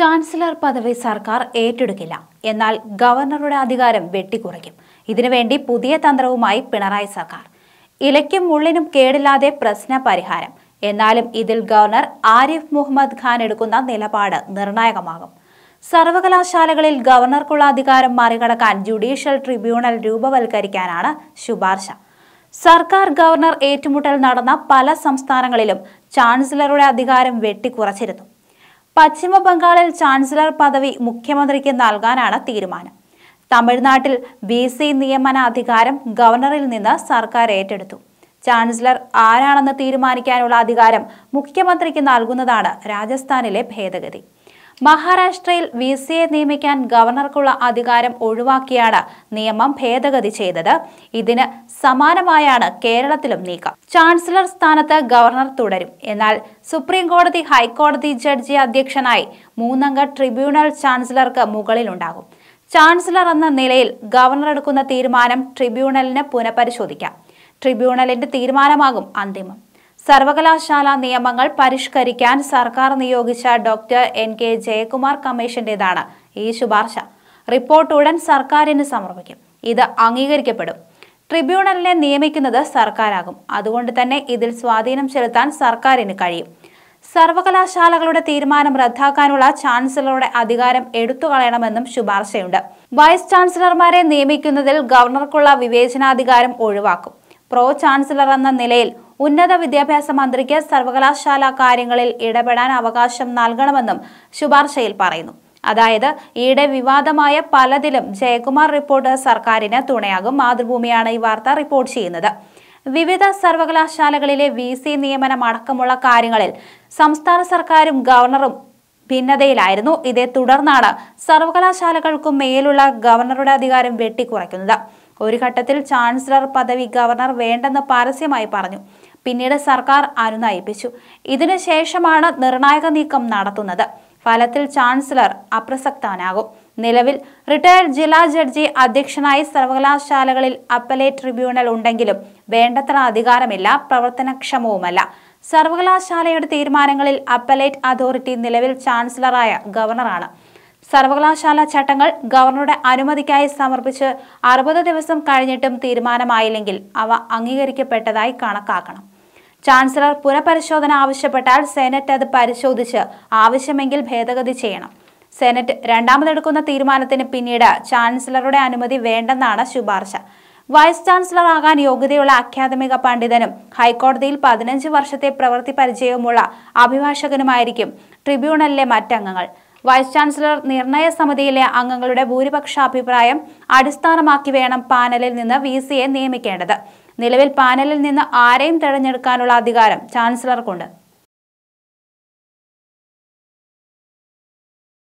chancellor പദവി സർക്കാർ ഏറ്റെടുക്കില്ല എന്നാൽ ഗവർണറുടെ അധികാരം വെട്ടിക്കുറയ്ക്കും ഇതിനുവേണ്ടി പുതിയ തന്ത്രവുമായി പിണറായി സർക്കാർ ഇലയ്ക്കും മുള്ളിനും കേടില്ലാതെ പ്രശ്ന പരിഹാരം എന്നാലും ഇതിൽ ഗവർണർ ആരിഫ് മുഹമ്മദ് ഖാൻ എടുക്കുന്ന നിലപാട് നിർണായകമാകും സർവകലാശാലകളിൽ ഗവർണർക്കുള്ള അധികാരം മറികടക്കാൻ ജുഡീഷ്യൽ ട്രിബ്യൂണൽ രൂപവൽക്കരിക്കാനാണ് ശുപാർശ സർക്കാർ ഗവർണർ ഏറ്റുമുട്ടൽ നടന്ന പല സംസ്ഥാനങ്ങളിലും ചാൻസലറുടെ അധികാരം വെട്ടിക്കുറച്ചിരുന്നു പശ്ചിമ ബംഗാളിൽ ചാൻസലർ പദവി മുഖ്യമന്ത്രിക്ക് നൽകാനാണ് തീരുമാനം തമിഴ്നാട്ടിൽ ബി സി നിയമന അധികാരം ഗവർണറിൽ നിന്ന് സർക്കാർ ഏറ്റെടുത്തു ചാൻസലർ ആരാണെന്ന് തീരുമാനിക്കാനുള്ള അധികാരം മുഖ്യമന്ത്രിക്ക് നൽകുന്നതാണ് രാജസ്ഥാനിലെ ഭേദഗതി മഹാരാഷ്ട്രയിൽ വി സിയെ നിയമിക്കാൻ ഗവർണർക്കുള്ള അധികാരം ഒഴിവാക്കിയാണ് നിയമം ഭേദഗതി ചെയ്തത് ഇതിന് സമാനമായാണ് കേരളത്തിലും നീക്കം ചാൻസലർ സ്ഥാനത്ത് ഗവർണർ തുടരും എന്നാൽ സുപ്രീം കോടതി ഹൈക്കോടതി ജഡ്ജി അധ്യക്ഷനായി മൂന്നംഗ ട്രിബ്യൂണൽ ചാൻസലർക്ക് മുകളിലുണ്ടാകും ചാൻസലർ എന്ന നിലയിൽ ഗവർണർ എടുക്കുന്ന തീരുമാനം ട്രിബ്യൂണലിന് പുനഃപരിശോധിക്കാം ട്രിബ്യൂണലിന്റെ തീരുമാനമാകും അന്തിമം സർവകലാശാല നിയമങ്ങൾ പരിഷ്കരിക്കാൻ സർക്കാർ നിയോഗിച്ച ഡോക്ടർ എൻ കെ ജയകുമാർ കമ്മീഷന്റേതാണ് ഈ ശുപാർശ റിപ്പോർട്ട് ഉടൻ സർക്കാരിന് സമർപ്പിക്കും ഇത് അംഗീകരിക്കപ്പെടും ട്രിബ്യൂണലിനെ നിയമിക്കുന്നത് സർക്കാരാകും അതുകൊണ്ട് തന്നെ ഇതിൽ സ്വാധീനം ചെലുത്താൻ സർക്കാരിന് കഴിയും സർവകലാശാലകളുടെ തീരുമാനം റദ്ദാക്കാനുള്ള ചാൻസലറുടെ അധികാരം എടുത്തുകളയണമെന്നും ശുപാർശയുണ്ട് വൈസ് ചാൻസലർമാരെ നിയമിക്കുന്നതിൽ ഗവർണർക്കുള്ള വിവേചനാധികാരം ഒഴിവാക്കും പ്രോ ചാൻസലർ എന്ന നിലയിൽ ഉന്നത വിദ്യാഭ്യാസ മന്ത്രിക്ക് സർവകലാശാല കാര്യങ്ങളിൽ ഇടപെടാൻ അവകാശം നൽകണമെന്നും ശുപാർശയിൽ പറയുന്നു അതായത് ഈയിടെ വിവാദമായ പലതിലും ജയകുമാർ റിപ്പോർട്ട് സർക്കാരിന് തുണയാകും മാതൃഭൂമിയാണ് ഈ വാർത്ത റിപ്പോർട്ട് ചെയ്യുന്നത് വിവിധ സർവകലാശാലകളിലെ വി സി നിയമനമടക്കമുള്ള കാര്യങ്ങളിൽ സംസ്ഥാന സർക്കാരും ഗവർണറും ഭിന്നതയിലായിരുന്നു ഇതേ തുടർന്നാണ് സർവകലാശാലകൾക്കും മേലുള്ള ഗവർണറുടെ അധികാരം വെട്ടിക്കുറയ്ക്കുന്നത് ഒരു ഘട്ടത്തിൽ ചാൻസലർ പദവി ഗവർണർ വേണ്ടെന്ന് പരസ്യമായി പറഞ്ഞു പിന്നീട് സർക്കാർ അനുനയിപ്പിച്ചു ഇതിനുശേഷമാണ് നിർണായക നീക്കം നടത്തുന്നത് ഫലത്തിൽ ചാൻസലർ അപ്രസക്തനാകും നിലവിൽ റിട്ടയർഡ് ജില്ലാ ജഡ്ജി അധ്യക്ഷനായി സർവകലാശാലകളിൽ അപ്പലേറ്റ് ട്രിബ്യൂണൽ ഉണ്ടെങ്കിലും വേണ്ടത്ര അധികാരമില്ല പ്രവർത്തനക്ഷമവുമല്ല സർവകലാശാലയുടെ തീരുമാനങ്ങളിൽ അപ്പലേറ്റ് അതോറിറ്റി നിലവിൽ ചാൻസലറായ ഗവർണറാണ് സർവകലാശാല ചട്ടങ്ങൾ ഗവർണറുടെ അനുമതിക്കായി സമർപ്പിച്ച് അറുപത് ദിവസം കഴിഞ്ഞിട്ടും തീരുമാനമായില്ലെങ്കിൽ അവ അംഗീകരിക്കപ്പെട്ടതായി കണക്കാക്കണം ചാൻസലർ പുനഃപരിശോധന ആവശ്യപ്പെട്ടാൽ സെനറ്റ് അത് പരിശോധിച്ച് ആവശ്യമെങ്കിൽ ഭേദഗതി ചെയ്യണം സെനറ്റ് രണ്ടാമതെടുക്കുന്ന തീരുമാനത്തിന് പിന്നീട് ചാൻസലറുടെ അനുമതി വേണ്ടെന്നാണ് ശുപാർശ വൈസ് ചാൻസലർ ആകാൻ യോഗ്യതയുള്ള അക്കാദമിക പണ്ഡിതനും ഹൈക്കോടതിയിൽ പതിനഞ്ച് വർഷത്തെ പ്രവൃത്തി പരിചയവുമുള്ള അഭിഭാഷകനുമായിരിക്കും ട്രിബ്യൂണലിലെ മറ്റംഗങ്ങൾ വൈസ് ചാൻസലർ നിർണയ സമിതിയിലെ അംഗങ്ങളുടെ അഭിപ്രായം അടിസ്ഥാനമാക്കി വേണം പാനലിൽ നിന്ന് വി സിയെ നിയമിക്കേണ്ടത് നിലവിൽ പാനലിൽ നിന്ന് ആരെയും തെരഞ്ഞെടുക്കാനുള്ള അധികാരം ചാൻസലർക്കുണ്ട്